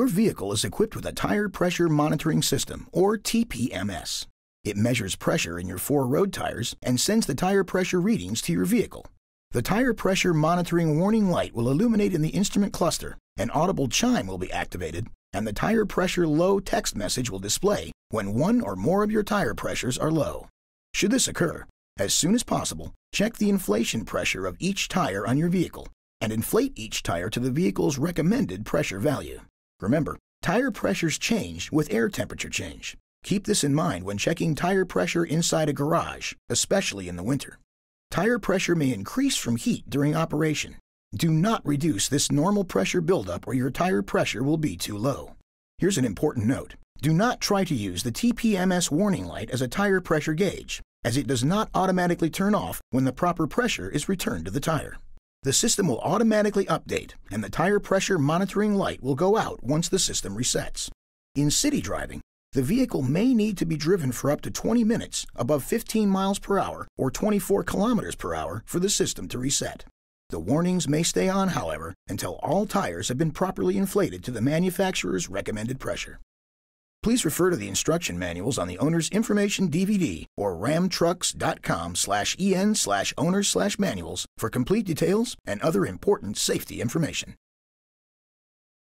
Your vehicle is equipped with a Tire Pressure Monitoring System, or TPMS. It measures pressure in your four road tires and sends the tire pressure readings to your vehicle. The tire pressure monitoring warning light will illuminate in the instrument cluster, an audible chime will be activated, and the tire pressure low text message will display when one or more of your tire pressures are low. Should this occur, as soon as possible, check the inflation pressure of each tire on your vehicle and inflate each tire to the vehicle's recommended pressure value. Remember, tire pressures change with air temperature change. Keep this in mind when checking tire pressure inside a garage, especially in the winter. Tire pressure may increase from heat during operation. Do not reduce this normal pressure buildup or your tire pressure will be too low. Here's an important note. Do not try to use the TPMS warning light as a tire pressure gauge, as it does not automatically turn off when the proper pressure is returned to the tire. The system will automatically update, and the tire pressure monitoring light will go out once the system resets. In city driving, the vehicle may need to be driven for up to 20 minutes above 15 miles per hour or 24 kilometers per hour for the system to reset. The warnings may stay on, however, until all tires have been properly inflated to the manufacturer's recommended pressure. Please refer to the instruction manuals on the owner's information DVD or ramtrucks.com slash en slash owner slash manuals for complete details and other important safety information.